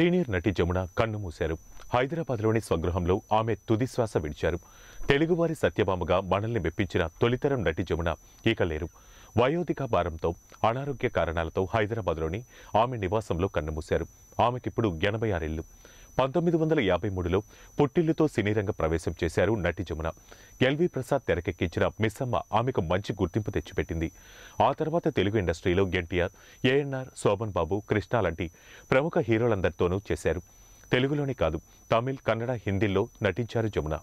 senior నటి జమున కన్నుమూశారు హైదరాబాద్లోని స్వగృహంలో ఆమె తుదిశ్వాస విడిచారు తెలుగువారి సత్యభామగా మనల్ని మెప్పించిన తొలితరం నటి జమున ఇక లేరు వయోధిక భారంతో అనారోగ్య కారణాలతో హైదరాబాద్లోని ఆమె నివాసంలో కన్నుమూశారు ఆమెకిప్పుడు ఎనభై ఆరేళ్లు పంతొమ్మిది వందల యాభై మూడులో పుట్టిల్లుతో సినీరంగ ప్రవేశం చేశారు నటి జమున ఎల్వి ప్రసాద్ తెరకెక్కించిన మిస్సమ్మ ఆమెకు మంచి గుర్తింపు తెచ్చిపెట్టింది ఆ తర్వాత తెలుగు ఇండస్ట్రీలో ఎన్టీఆర్ ఏఎన్ఆర్ శోభన్ బాబు కృష్ణ లాంటి ప్రముఖ హీరోలందరితోనూ చేశారు తెలుగులోనే కాదు తమిళ్ కన్నడ హిందీల్లో నటించారు జమున